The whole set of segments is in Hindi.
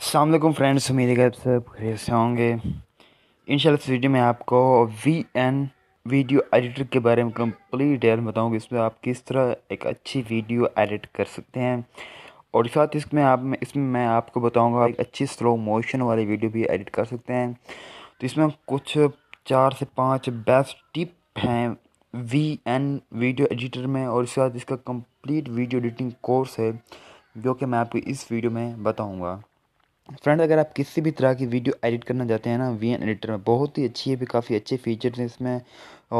असल फ्रेंड्स उम्मीद है सब खरे से होंगे इन इस वीडियो में आपको वी एन वीडियो एडिटर के बारे में कम्प्लीट डिटेल बताऊँगी इसमें आप किस तरह एक अच्छी वीडियो एडिट कर सकते हैं और साथ इसमें आप इसमें मैं आपको बताऊँगा एक अच्छी स्लो मोशन वाली वीडियो भी एडिट कर सकते हैं तो इसमें कुछ चार से पाँच बेस्ट टिप हैं वी एन वीडियो एडिटर में और इसके साथ इसका कम्प्लीट वीडियो एडिटिंग कोर्स है जो कि मैं आपको इस वीडियो में बताऊँगा फ्रेंड अगर आप किसी भी तरह की वीडियो एडिट करना चाहते हैं ना वी एन एडिटर में बहुत ही अच्छी है भी काफ़ी अच्छे फीचर्स हैं इसमें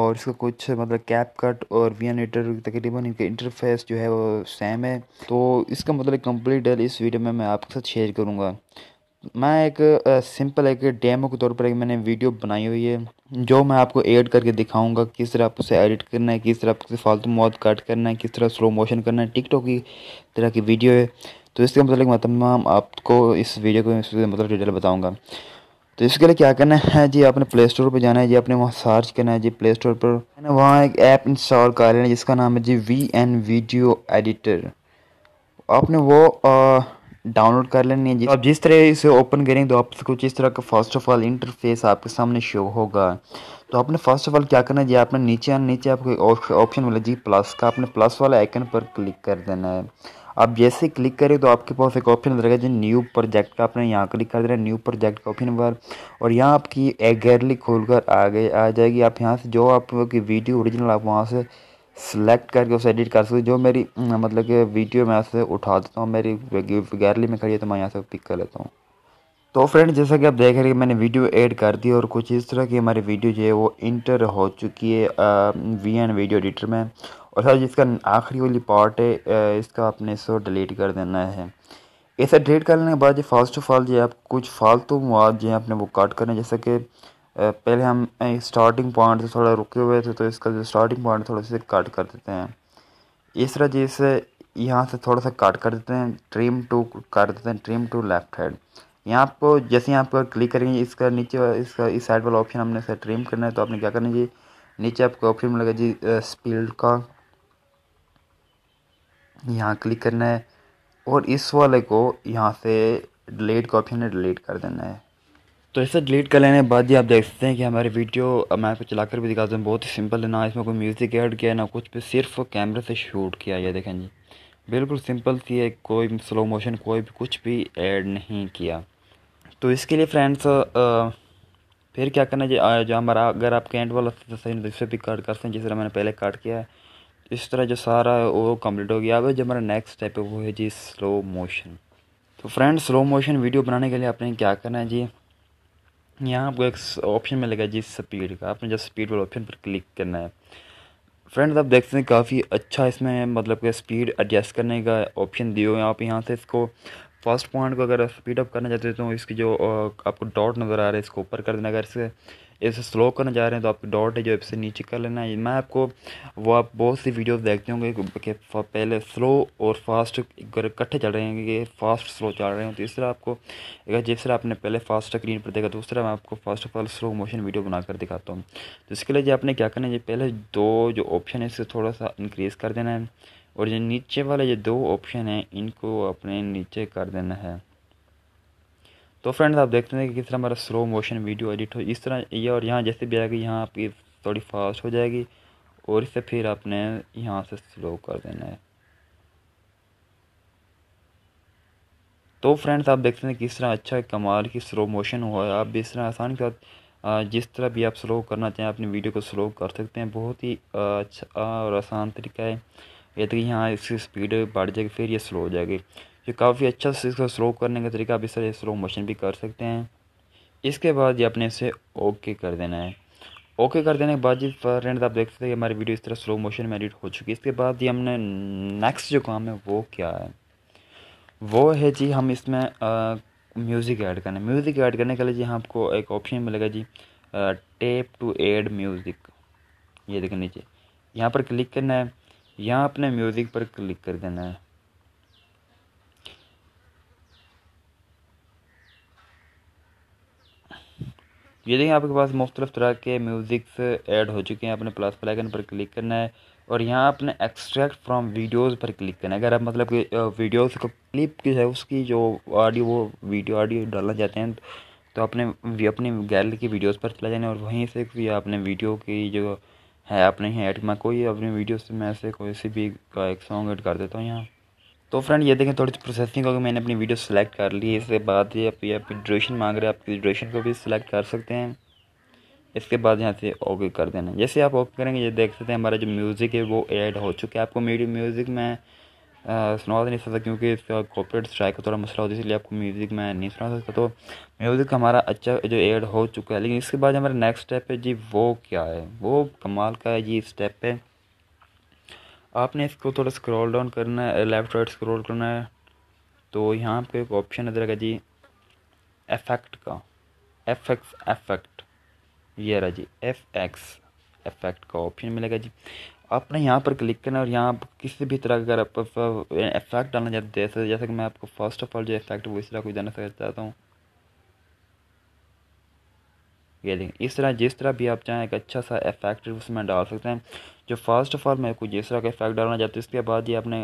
और इसका कुछ मतलब कैप कट और वी एन एडिटर तकरीबन इनका इंटरफेस जो है वो सेम है तो इसका मतलब कंप्लीट डल इस वीडियो में मैं आपके साथ शेयर करूँगा मैं एक सिंपल एक डेमो के तौर पर एक मैंने वीडियो बनाई हुई है जो मैं आपको एड करके दिखाऊंगा किस तरह आप उसे एडिट करना है किस तरह आप उसे फालतू मौत कट करना है किस तरह स्लो मोशन करना है टिकटॉक की तरह की वीडियो है तो इसके मतलब मतलब आपको इस वीडियो को मतलब डिटेल बताऊँगा तो इसके लिए क्या करना है जी आपने प्ले स्टोर पर जाना है जी आपने वहाँ सर्च करना है जी प्ले स्टोर पर मैंने वहाँ एक ऐप इंस्टॉल कर लेना जिसका नाम है जी वी एन वीडियो एडिटर आपने वो डाउनलोड कर लेनी है जी तो आप जिस तरह इसे ओपन करेंगे तो आप कुछ इस तरह का फर्स्ट ऑफ ऑल इंटरफेस आपके सामने शो होगा तो आपने फर्स्ट ऑफ ऑल क्या करना है जी आपने नीचे आना नीचे आपको ऑप्शन मिला जी प्लस का आपने प्लस वाला आइकन पर क्लिक कर देना है आप जैसे क्लिक करें तो आपके पास एक ऑप्शन मिल रहेगा जो न्यू प्रोजेक्ट का आपने यहाँ क्लिक कर देना न्यू प्रोजेक्ट का ऑप्शन बार और यहाँ आपकी एक गैलरी खोल कर आगे आ जाएगी आप यहाँ से जो आपकी वीडियो ओरिजिनल आप वहाँ से सिलेक्ट करके उसे एडिट कर सकते जो मेरी मतलब कि वीडियो मैं यहाँ से उठा देता हूँ मेरी गैलरी में खड़ी है तो मैं यहाँ से पिक कर लेता हूँ तो फ्रेंड जैसा कि आप देख रहे हैं मैंने वीडियो ऐड कर दी और कुछ इस तरह की हमारी वीडियो जो है वो इंटर हो चुकी है वी एन वीडियो एडिटर में और सर जिसका आखिरी वाली पार्ट है इसका आपने इसको डिलीट कर देना है इसे डिलीट करने के बाद जो फर्स्ट ऑफ फाल जो आप कुछ फालतू मवाद जो है आपने वो काट करना जैसे कि पहले हम स्टार्टिंग पॉइंट से थोड़ा रुके हुए थे तो इसका जो स्टार्टिंग पॉइंट थोड़ा सा काट कर देते हैं इस तरह जैसे यहाँ से थोड़ा सा काट कर देते हैं ट्रिम टू काट देते हैं ट्रिम टू लेफ्ट हैंड यहाँ आपको जैसे यहाँ पर क्लिक करेंगे इसका नीचे इसका इस साइड वाला ऑप्शन हमने इसे ट्रिम करना है तो आपने क्या करना जी नीचे आपको ऑप्शन मिलेगा जी स्पीड का यहाँ क्लिक करना है और इस वाले को यहाँ से डिलीट का ऑप्शन है डिलीट कर देना है तो इसे डिलीट कर लेने के बाद ही आप देख सकते हैं कि हमारी वीडियो मैं आपको चलाकर भी दिखाता हूँ बहुत ही सिंपल है ना इसमें कोई म्यूज़िक ऐड किया है ना कुछ भी सिर्फ कैमरे से शूट किया है देखें जी बिल्कुल सिंपल सी है कोई स्लो मोशन कोई भी कुछ भी ऐड नहीं किया तो इसके लिए फ्रेंड्स फिर क्या करना जो हमारा अगर आप कैंट वाला तो दूसरे तो भी कट कर सकते हैं जिस तरह मैंने पहले कट किया है इस तरह जो सारा है वो कम्प्लीट हो गया अब जो हमारा नेक्स्ट स्टेप है वो है जी स्लो मोशन तो फ्रेंड स्लो मोशन वीडियो बनाने के लिए आपने क्या करना है जी यहाँ आपको एक ऑप्शन मिलेगा जी स्पीड का आपने जब स्पीड वाले ऑप्शन पर क्लिक करना है फ्रेंड आप देखते हैं काफ़ी अच्छा इसमें मतलब कि स्पीड एडजस्ट करने का ऑप्शन दिए हुए आप यहाँ से इसको फर्स्ट पॉइंट को अगर स्पीड अप करना चाहते हो तो इसकी जो आपको डॉट नज़र आ रहा है इसको ऊपर कर देना अगर इसे इसे स्लो करना चाह रहे हैं तो आप डॉट है जो इससे नीचे कर लेना है मैं आपको वो आप बहुत सी वीडियोस देखते होंगे कि पहले स्लो और फास्ट इकट्ठे चल रहे हैं कि फास्ट स्लो चल रहे हैं तो इस तरह आपको अगर जिस तरह आपने पहले फास्ट स्क्रीन पर देखा दूसरा तो मैं आपको first of all slow motion video बनाकर दिखाता हूँ तो इसके लिए जो आपने क्या करना है पहले दो जो ऑप्शन है इसे थोड़ा सा इंक्रीज़ कर देना है और जो नीचे वाले जो दो ऑप्शन हैं इनको अपने नीचे कर देना है तो फ्रेंड्स आप देखते हैं कि किस तरह हमारा स्लो मोशन वीडियो एडिट हो इस तरह ये और यहाँ जैसे भी आएगी यहाँ आपकी थोड़ी फास्ट हो जाएगी और इसे फिर आपने यहाँ से स्लो कर देना है तो फ्रेंड्स आप देखते हैं किस तरह अच्छा कमाल की स्लो मोशन हुआ है आप भी इस तरह आसान के साथ जिस तरह भी आप स्लो करना चाहें अपनी वीडियो को स्लो कर सकते हैं बहुत ही अच्छा और आसान तरीका है यदि तो यहाँ इसकी स्पीड बढ़ जाएगी फिर ये स्लो हो जाएगी जो काफ़ी अच्छा से इसका स्लो करने का तरीका आप इस तरह स्लो मोशन भी कर सकते हैं इसके बाद ये अपने इसे ओके कर देना है ओके कर देने के बाद जी फ्रेंड आप देख सकते हैं हमारी वीडियो इस तरह स्लो मोशन में एडिट हो चुकी है इसके बाद ये हमने नेक्स्ट जो काम है वो क्या है वो है जी हम इसमें म्यूज़िक ऐड करना है म्यूज़िक ऐड करने के लिए जी हाँ, आपको एक ऑप्शन मिलेगा जी टेप टू एड म्यूज़िक ये देखें नीचे यहाँ पर क्लिक करना है यहाँ अपने म्यूज़िक पर क्लिक कर देना है ये देखिए आपके पास मुख्तलिफ तरह के म्यूज़िक्स ऐड हो चुके हैं अपने प्लस प्लाइकन पर क्लिक करना है और यहाँ आपने एक्सट्रैक्ट फ्रॉम वीडियोस पर क्लिक करना है अगर आप मतलब कि वीडियोस को क्लिप की है उसकी जो ऑडियो वो वीडियो ऑडियो डालना चाहते हैं तो आपने अपनी गैलरी की वीडियोस पर चला जाना और वहीं से भी आपने वीडियो की जो है आपने यहाँ ऐड मैं कोई अपनी वीडियो से मैं से कोई सी भी का एक सॉन्ग एड कर देता हूँ यहाँ तो फ्रेंड ये देखें थोड़ी सी प्रोसेसिंग होगी मैंने अपनी वीडियो सेलेक्ट कर ली इसके बाद ये आप ये आप ड्यूरेशन मांग रहे हैं आपकी ड्यूरेशन को भी सिलेक्ट कर सकते हैं इसके बाद यहाँ से ओके कर देना जैसे आप ओके करेंगे ये देख सकते हैं हमारा जो म्यूज़िक है वो ऐड हो चुका है आपको मीडियो म्यूज़िक में सुना तो नहीं सकता क्योंकि इसका कॉपरेट स्ट्राइक का थोड़ा मसला होता है इसलिए आपको म्यूज़िक में नहीं सुना सकता तो म्यूज़िक हमारा अच्छा जो ऐड हो चुका है लेकिन इसके बाद हमारा नेक्स्ट स्टेप है जी वो क्या है वो कमाल का है जी स्टेप है आपने इसको थोड़ा स्क्रॉल डाउन करना है लेफ़्ट राइट स्क्रॉल करना है तो यहाँ पे एक ऑप्शन नज़र आएगा जी एफेक्ट का एफ एक्स एफेक्ट ये रहा जी एफ एक्स एफेक्ट का ऑप्शन मिलेगा जी आपने यहाँ पर क्लिक करना है और यहाँ किसी भी तरह का अगर इफेक्ट डालना चाहते हैं जैसे जैसे कि मैं आपको फर्स्ट ऑफ ऑल जो इफेक्ट वो इस तरह कुछ देना चाहता हूँ ये देखें इस तरह जिस तरह भी आप चाहें एक अच्छा सा इफेक्ट उसमें डाल सकते हैं जो फास्ट मैं कुछ इस तरह का इफेक्ट डालना चाहते हैं इसके बाद ये अपने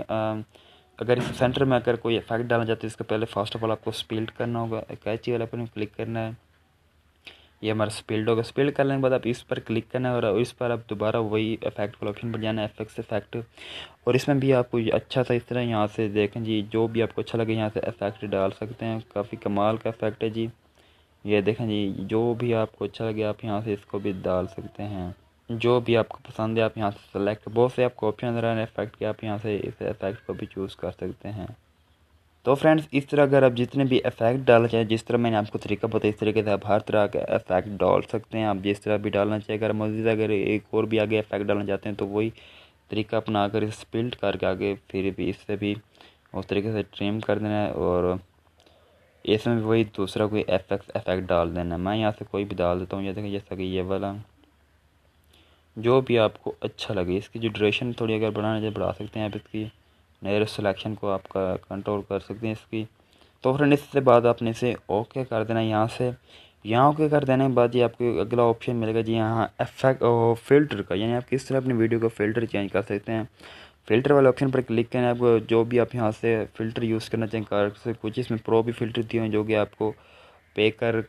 अगर इस सेंटर में अगर कोई इफेक्ट डालना चाहते हैं इसके पहले फर्स्ट ऑफ ऑल आपको स्पील्ड करना होगा कैची वाले पर क्लिक करना है ये हमारा स्पील्ड होगा स्पील्ड करने के बाद आप इस पर क्लिक करना है और इस पर आप दोबारा वही इफेक्ट वाला ऑप्शन पर जाना है एफेक्ट इफेक्ट और इसमें भी आपको अच्छा सा इस तरह यहाँ से देखें जी जो भी आपको अच्छा लगे यहाँ से इफेक्ट डाल सकते हैं काफ़ी कमाल का इफेक्ट है जी ये देखें जी जो भी आपको अच्छा लगे आप यहाँ से इसको भी डाल सकते हैं जो भी आपको पसंद है आप यहाँ से सेलेक्ट बहुत से आपको ऑप्शन नजर आ रहे हैं इफेक्ट के आप यहाँ से इस इफेक्ट को भी चूज़ कर सकते हैं तो फ्रेंड्स इस तरह अगर आप जितने भी इफेक्ट डालना चाहें जिस तरह मैंने आपको तरीका बताया इस तरीके से आप हर तरह का इफेक्ट डाल सकते हैं आप जिस तरह भी डालना चाहिए अगर मजीद अगर एक और भी आगे इफेक्ट डालना चाहते हैं तो वही तरीका अपना कर स्पिल्ट करके आगे फिर भी इससे भी उस तरीके से ट्रिम कर देना है और इसमें भी वही दूसरा कोई एफेक्ट इफेक्ट डाल देना है मैं यहाँ से कोई भी डाल देता हूँ जैसे कि जैसा कि ये वाला जो भी आपको अच्छा लगे इसकी जो ड्यूरेशन थोड़ी अगर बढ़ाना चाहिए बढ़ा सकते हैं आप इसकी नए सिलेक्शन को आपका कंट्रोल कर सकते हैं इसकी तो फ्रेंड इससे बाद आपने इसे ओके कर देना यहाँ से यहाँ ओके कर देने के बाद ये आपको अगला ऑप्शन मिलेगा जी यहाँ एफेक्ट फिल्टर का यानी आप किस तरह अपनी वीडियो का फिल्टर चेंज कर सकते हैं फिल्टर वाले ऑप्शन पर क्लिक करें आपको जो भी आप यहाँ से फ़िल्टर यूज़ करना चाहें कार से कुछ इसमें प्रो भी फिल्टर दिए हैं जो कि आपको पे कर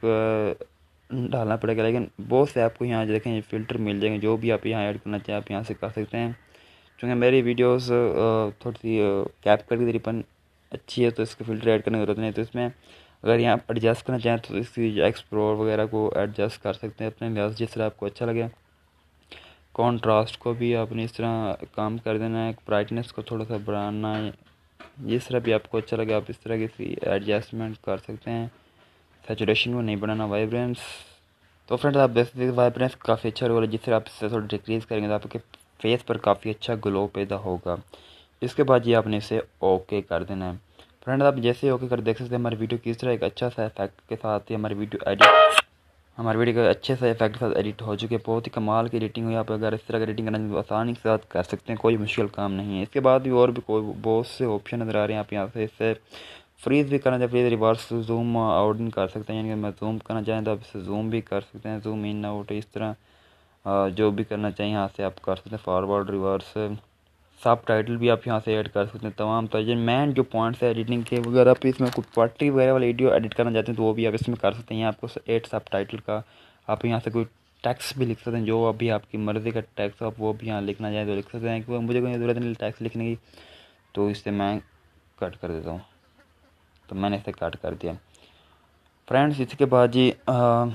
डालना पड़ेगा लेकिन बहुत से आपको यहाँ देखें ये फ़िल्टर मिल जाएंगे जो भी आप यहाँ ऐड करना चाहें आप यहाँ से कर सकते हैं चूँकि मेरी वीडियोस थोड़ी सी कैप कर तरीबन अच्छी है तो इसके फ़िल्टर ऐड करने की ज़रूरत नहीं तो इसमें अगर यहाँ आप एडजस्ट करना चाहें तो इसकी एक्सप्लोर वगैरह को एडजस्ट कर सकते हैं अपने लिहाज जिस तरह आपको अच्छा लगे कॉन्ट्रास्ट को भी आपने इस तरह काम कर देना है ब्राइटनेस को थोड़ा सा बढ़ाना है जिस तरह भी आपको अच्छा लगे आप इस तरह की एडजस्टमेंट कर सकते हैं सेचुरेशन को नहीं बढ़ाना वाइब्रेंस तो फ्रेंड्स आप देख सकते वाइब्रेंस काफ़ी अच्छा है जिससे आप इससे थोड़ा डिक्रीज़ करेंगे तो आपके फेस पर काफ़ी अच्छा ग्लो पैदा होगा इसके बाद ये आपने इसे ओके कर देना है फ्रेंड आप जैसे ओके कर देख सकते हैं हमारी वीडियो किस तरह एक अच्छा सा इफेक्ट के साथ ही हमारी वीडियो एडिट हमारी वीडियो के अच्छे से इफेक्ट के साथ एडिट हो चुके हैं बहुत ही कमाल की एडिटिंग हुई आप अगर इस तरह की एडिटिंग करना तो आसानी के साथ कर सकते हैं कोई मुश्किल काम नहीं है इसके बाद भी और भी कोई बहुत से ऑप्शन नज़र आ रहे हैं आप यहाँ से इससे फ्रीज भी करना चाहे freeze reverse zoom out in कर सकते हैं यानी कि मैं जूम करना चाहें तो आप इसे जूम भी कर सकते हैं जूम इन आउट इस तरह जो भी करना चाहिए यहाँ से आप कर सकते हैं फॉरवर्ड रिवर्स सब टाइटल भी आप यहाँ से ऐड कर सकते हैं तमाम तो मेन जो पॉइंट्स है एडिटिंग के अगर आप इसमें कुछ पोट्री वगैरह वाली वीडियो एडिट करना चाहते हैं तो वो भी आप इसमें कर सकते हैं आपको एड सब टाइटल का आप यहाँ से कोई टैक्स भी लिख सकते हैं जो अभी आपकी मर्ज़ी का टैक्स आप वो भी यहाँ लिखना चाहें तो लिख सकते हैं क्योंकि मुझे कोई ज़रूरत नहीं टैक्स लिखने की तो इससे मैं कट कर देता हूँ तो मैंने इसे कट कर दिया फ्रेंड्स इसके बाद जी आ,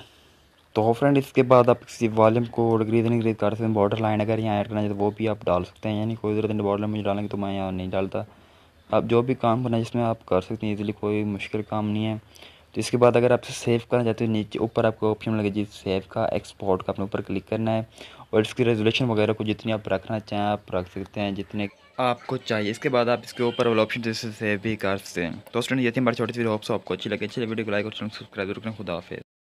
तो फ्रेंड इसके बाद आप किसी वॉल्यूम को डिग्री नहीं डिग्री कर सकते हैं बॉर्डर लाइन अगर यहाँ ऐड करना चाहिए तो वो भी आप डाल सकते हैं यानी कोई ज़रूरत नहीं बॉर्डर मुझे डालेंगे तो मैं यहाँ नहीं डालता आप जो भी काम करना है जिसमें आप कर सकते हैं इजीली कोई मुश्किल काम नहीं है तो इसके बाद अगर आप सेव करना चाहते हो नीचे ऊपर आपको ऑप्शन लगे जी सेव का एक्सपोर्ट का अपने ऊपर क्लिक करना है और इसकी रेजोलेशन वगैरह को जितनी आप रखना चाहें आप रख सकते हैं जितने आपको चाहिए इसके बाद आप इसके ऊपर वाला ऑप्शन जैसे सेव भी कर सकते हैं दोस्तों तो ये थी हमारी छोटी सी वीडियो आपको अच्छी लगे अच्छी वीडियो को लाइक और सब्सक्राइब जरूर करें खुदा